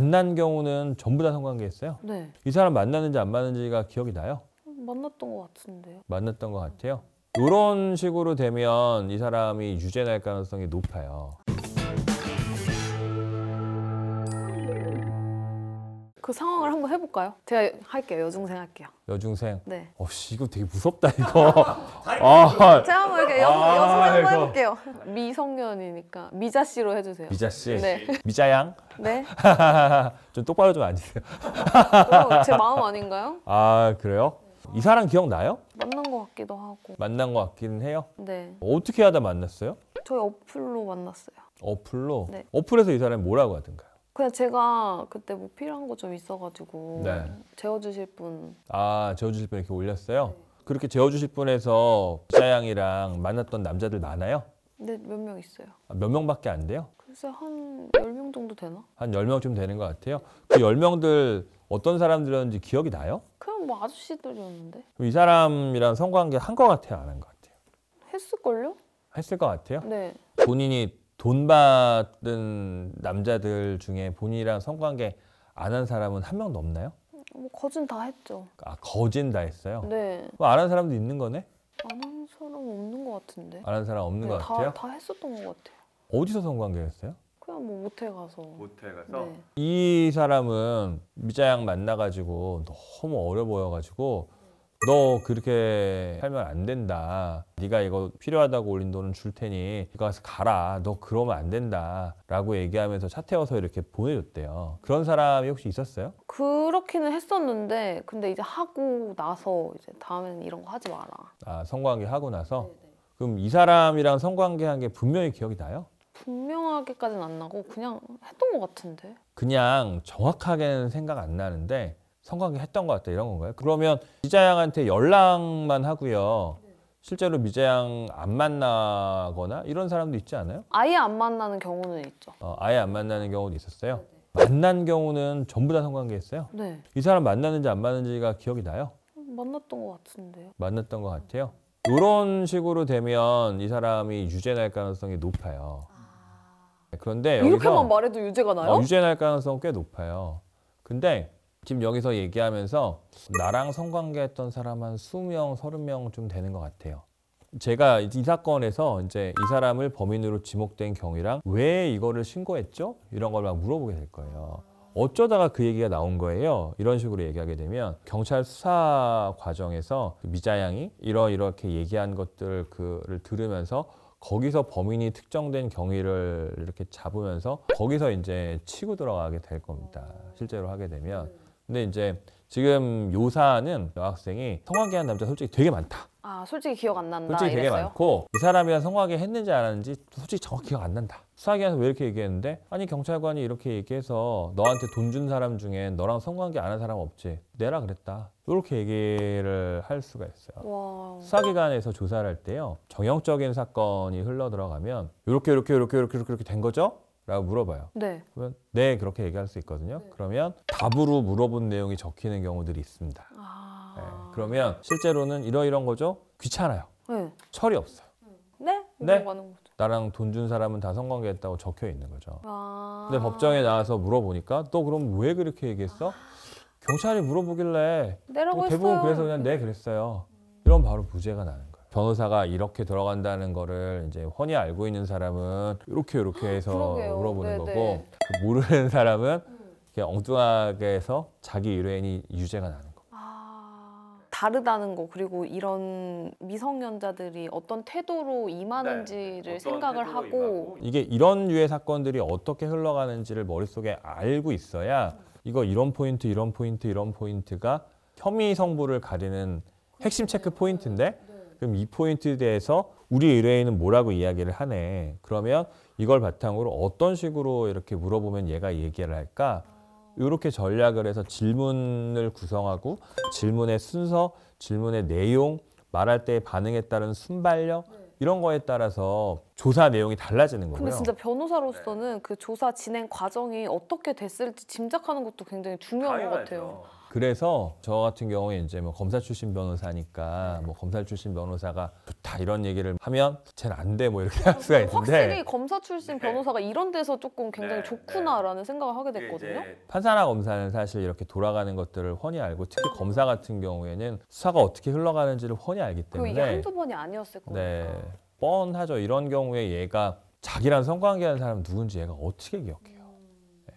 만난 경우는 전부 다 성관계였어요? 네. 이 사람 만나는지 안 만나는지가 기억이 나요? 만났던 것 같은데요. 만났던 것 같아요? 이런 식으로 되면 이 사람이 유죄 날 가능성이 높아요. 그 상황을 한번 해볼까요? 제가 할게요. 여중생 할게요. 여중생. 네. 어씨 이거 되게 무섭다 이거. 아, 제가 한번 이렇게 여, 아, 여중생 한번 이거. 해볼게요. 미성년이니까 미자 씨로 해주세요. 미자 씨. 네. 미자 양. 네. 좀 똑바로 좀 앉으세요. 어, 제 마음 아닌가요? 아 그래요? 이 사람 기억나요? 만난 것 같기도 하고. 만난 것 같기는 해요. 네. 어떻게 하다 만났어요? 저희 어플로 만났어요. 어플로? 네. 어플에서 이 사람이 뭐라고 하던가? 그냥 제가 그때 뭐 필요한 거 좀 있어가지고 네. 재워주실 분. 아 재워주실 분 이렇게 올렸어요? 그렇게 재워주실 분에서 사양이랑 만났던 남자들 많아요? 네, 몇 명 있어요. 아, 몇 명밖에 안 돼요? 글쎄 한열명 정도 되나? 한 열명쯤 되는 것 같아요. 그 열명들 어떤 사람들이었는지 기억이 나요? 그냥 뭐 아저씨들이었는데. 이 사람이랑 성관계 한것 같아요, 안한것 같아요? 했을걸요? 했을 것 같아요? 네. 본인이 돈 받은 남자들 중에 본인이랑 성관계 안 한 사람은 한 명도 없나요? 뭐 거진 다 했죠. 아 거진 다 했어요? 네. 뭐안 한 사람도 있는 거네? 안 한 사람 없는 것 같은데. 안 한 사람 없는 네, 것 다, 같아요? 다 했었던 것 같아요. 어디서 성관계했어요? 그냥 뭐 모텔 가서. 모텔 가서. 네. 이 사람은 미자양 만나가지고 너무 어려 보여가지고 너 그렇게 살면 안 된다 네가 이거 필요하다고 올린 돈은 줄 테니 이거 가서 가라 너 그러면 안 된다 라고 얘기하면서 차 태워서 이렇게 보내줬대요 그런 사람이 혹시 있었어요? 그렇기는 했었는데 근데 이제 하고 나서 이제 다음에는 이런 거 하지 마라 아 성관계 하고 나서? 네네. 네. 그럼 이 사람이랑 성관계 한 게 분명히 기억이 나요? 분명하게까지는 안 나고 그냥 했던 것 같은데 그냥 정확하게는 생각 안 나는데 성관계했던 것 같다 이런 건가요? 그러면 미자양한테 연락만 하고요. 실제로 미자양 안 만나거나 이런 사람도 있지 않아요? 아예 안 만나는 경우는 있죠. 어, 아예 안 만나는 경우는 있었어요. 만난 경우는 전부 다 성관계했어요. 네. 이 사람 만났는지안만났는지가 기억이 나요? 만났던 것 같은데요. 만났던 것 같아요. 이런 식으로 되면 이 사람이 유죄 날 가능성이 높아요. 아. 그런데 이렇게만 말해도 유죄가 나요? 어, 유죄 날 가능성 꽤 높아요. 근데 지금 여기서 얘기하면서 나랑 성관계했던 사람 한 20명, 30명 좀 되는 것 같아요. 제가 이 사건에서 이제 이 사람을 범인으로 지목된 경위랑 왜 이거를 신고했죠? 이런 걸 막 물어보게 될 거예요. 어쩌다가 그 얘기가 나온 거예요. 이런 식으로 얘기하게 되면 경찰 수사 과정에서 그 미자양이 이러 이렇게 얘기한 것들 그를 들으면서 거기서 범인이 특정된 경위를 이렇게 잡으면서 거기서 이제 치고 들어가게 될 겁니다. 실제로 하게 되면 근데 이제 지금 요사는 여학생이 성관계 한 남자 솔직히 되게 많다. 아 솔직히 기억 안 난다. 솔직히 되게 이랬어요? 많고 이 사람이랑 성관계 했는지 안 했는지 솔직히 정확히 기억 안 난다. 수학이라서 왜 이렇게 얘기했는데 아니 경찰관이 이렇게 얘기해서 너한테 돈 준 사람 중에 너랑 성관계 안 한 사람 없지 내라 그랬다 이렇게 얘기를 할 수가 있어요 와... 수사기관에서 조사를 할 때요 정형적인 사건이 흘러 들어가면 이렇게 이렇게 이렇게 이렇게 이렇게 된 거죠 라고 물어봐요. 네. 그러면 네 그렇게 얘기할 수 있거든요. 네. 그러면 답으로 물어본 내용이 적히는 경우들이 있습니다. 아... 네. 그러면 실제로는 이러이런 거죠. 귀찮아요. 네. 철이 없어요. 네? 네? 네? 나랑 돈 준 사람은 다 성관계했다고 적혀 있는 거죠. 아... 근데 법정에 나와서 물어보니까 또 그럼 왜 그렇게 얘기했어? 아... 경찰이 물어보길래 대부분 했어요. 그래서 그냥 네 음. 그랬어요. 이런 바로 부재가 나는 변호사가 이렇게 들어간다는 거를 이제 훤히 알고 있는 사람은 이렇게 이렇게 아, 해서 그러게요. 물어보는 네네. 거고 모르는 네. 그 사람은 그냥 음. 엉뚱하게 해서 자기 일뢰인이 유죄가 나는 거예요. 아. 다르다는 거 그리고 이런 미성년자들이 어떤 태도로 임하는지를 네, 어떤 생각을 태도로 하고 임하고. 이게 이런 유해 사건들이 어떻게 흘러가는지를 머릿속에 알고 있어야 이거 이런 포인트 이런 포인트 이런 포인트가 혐의 성부를 가리는 핵심 체크 포인트인데 그럼 이 포인트에 대해서 우리 의뢰인은 뭐라고 이야기를 하네. 그러면 이걸 바탕으로 어떤 식으로 이렇게 물어보면 얘가 얘기를 할까? 이렇게 전략을 해서 질문을 구성하고 질문의 순서, 질문의 내용, 말할 때의 반응에 따른 순발력 네. 이런 거에 따라서 조사 내용이 달라지는 거예요 근데 진짜 변호사로서는 네. 그 조사 진행 과정이 어떻게 됐을지 짐작하는 것도 굉장히 중요한 것 같아요. 그래서 저 같은 경우에 이제 뭐 검사 출신 변호사니까 네. 뭐 검사 출신 변호사가 좋다 이런 얘기를 하면 쟤는 안 돼 뭐 이렇게 할 어, 수가 있는데 확실히 검사 출신 네. 변호사가 이런 데서 조금 굉장히 네, 좋구나라는 생각을 하게 됐거든요. 판사나 검사는 사실 이렇게 돌아가는 것들을 훤히 알고 특히 검사 같은 경우에는 수사가 어떻게 흘러가는지를 훤히 알기 때문에 이게 한두 번이 아니었을 거니까. 네. 뻔하죠. 이런 경우에 얘가 자기랑 성관계하는 사람 누군지 얘가 어떻게 기억해요?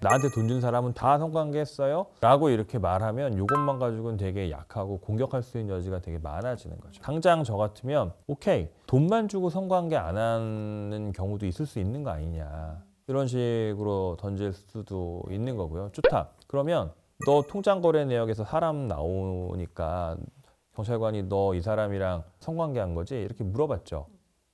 나한테 돈 준 사람은 다 성관계했어요? 라고 이렇게 말하면 이것만 가지고는 되게 약하고 공격할 수 있는 여지가 되게 많아지는 거죠. 당장 저 같으면 오케이 돈만 주고 성관계 안 하는 경우도 있을 수 있는 거 아니냐 이런 식으로 던질 수도 있는 거고요. 좋다. 그러면 너 통장 거래 내역에서 사람 나오니까 경찰관이 너 이 사람이랑 성관계한 거지? 이렇게 물어봤죠.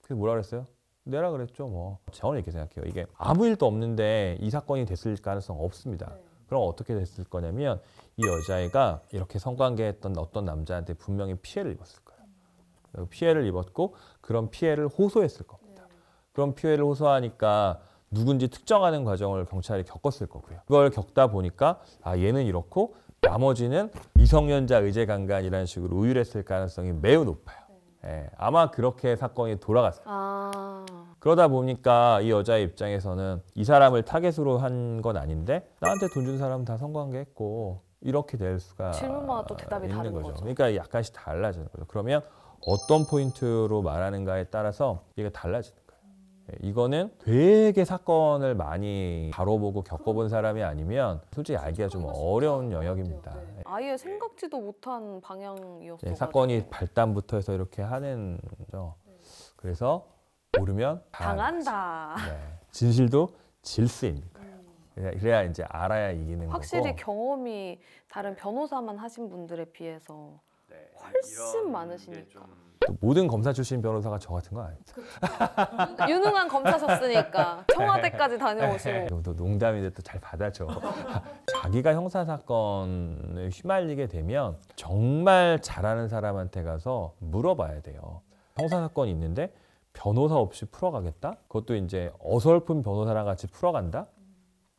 그게 뭐라 그랬어요? 내라 그랬죠 뭐 저는 이렇게 생각해요 이게 아무 일도 없는데 이 사건이 됐을 가능성 없습니다 네. 그럼 어떻게 됐을 거냐면 이 여자애가 이렇게 성관계했던 어떤 남자한테 분명히 피해를 입었을 거예요 피해를 입었고 그런 피해를 호소했을 겁니다 네. 그런 피해를 호소하니까 누군지 특정하는 과정을 경찰이 겪었을 거고요 그걸 겪다 보니까 아 얘는 이렇고 나머지는 미성년자 의제강간이라는 식으로 우유했을 가능성이 매우 높아요 네. 예, 아마 그렇게 사건이 돌아갔어요. 아... 그러다 보니까 이 여자의 입장에서는 이 사람을 타겟으로 한 건 아닌데 나한테 돈 준 사람은 다 성관계했고 이렇게 될 수가 질문마다 또 대답이 있는 다른 거죠. 거죠. 그러니까 약간씩 달라지는 거죠. 그러면 어떤 포인트로 말하는가에 따라서 이게 달라지는 거예요. 예, 이거는 되게 사건을 많이 다뤄보고 겪어본 사람이 아니면 솔직히 알기가 좀 어려운 영역입니다. 네. 예. 아예 생각지도 못한 방향이었어요. 예, 사건이 발단부터 해서 이렇게 하는 거죠. 네. 그래서 모르면 아, 당한다. 네. 진실도 질서입니까? 음. 그래야 이제 알아야 이기는 확실히 거고. 확실히 경험이 다른 변호사만 하신 분들에 비해서 네, 훨씬 많으시니까. 모든 검사 출신 변호사가 저 같은 거 아니죠? 유능한 검사셨으니까 네. 청와대까지 다녀오시고 네. 또 농담인데 또 잘 받아줘 자기가 형사 사건에 휘말리게 되면 정말 잘하는 사람한테 가서 물어봐야 돼요 형사 사건 있는데 변호사 없이 풀어가겠다? 그것도 이제 어설픈 변호사랑 같이 풀어간다?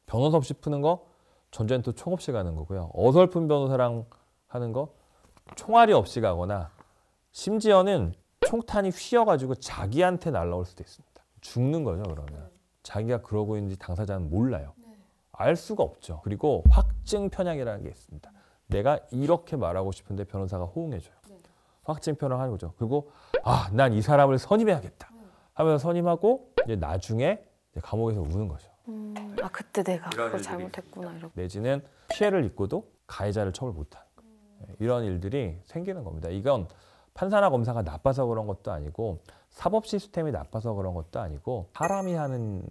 변호사 없이 푸는 거 전자는 또총 없이 가는 거고요. 어설픈 변호사랑 하는 거 총알이 없이 가거나 심지어는 총탄이 휘어가지고 자기한테 날라올 수도 있습니다. 죽는 거죠, 그러면. 네. 자기가 그러고 있는지 당사자는 몰라요. 네. 알 수가 없죠. 그리고 확증 편향이라는 게 있습니다. 내가 이렇게 말하고 싶은데 변호사가 호응해줘요. 확증편을 하는 거죠. 그리고 아, 난 이 사람을 선임해야겠다 하면서 선임하고 이제 나중에 이제 감옥에서 우는 거죠. 음, 아 그때 내가 그걸 잘못했구나 이렇게. 내지는 피해를 입고도 가해자를 처벌 못하는 음. 이런 일들이 생기는 겁니다. 이건 판사나 검사가 나빠서 그런 것도 아니고 사법 시스템이 나빠서 그런 것도 아니고 사람이 하는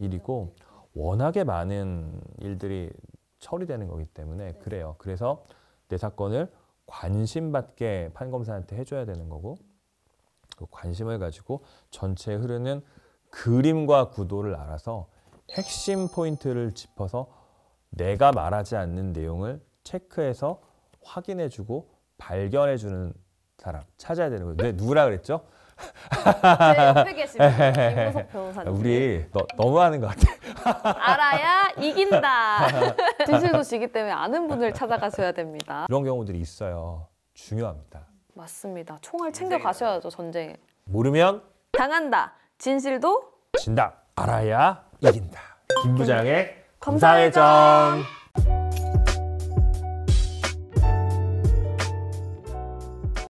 일이고 워낙에 많은 일들이 처리되는 거기 때문에 그래요. 그래서 내 사건을 관심받게 판검사한테 해줘야 되는 거고 그 관심을 가지고 전체 흐르는 그림과 구도를 알아서 핵심 포인트를 짚어서 내가 말하지 않는 내용을 체크해서 확인해주고 발견해주는 사람 찾아야 되는 거예요. 네, 누구라 그랬죠? 네, 옆에 계신 변호사님. 우리 너, 너무하는 것 같아. 알아야 이긴다. 진실도 시기 때문에 아는 분을 찾아가셔야 됩니다. 이런 경우들이 있어요. 중요합니다. 맞습니다. 총알 챙겨 네. 가셔야죠 전쟁에. 모르면 당한다. 진실도 진다. 알아야 이긴다. 김 부장의 검사회전.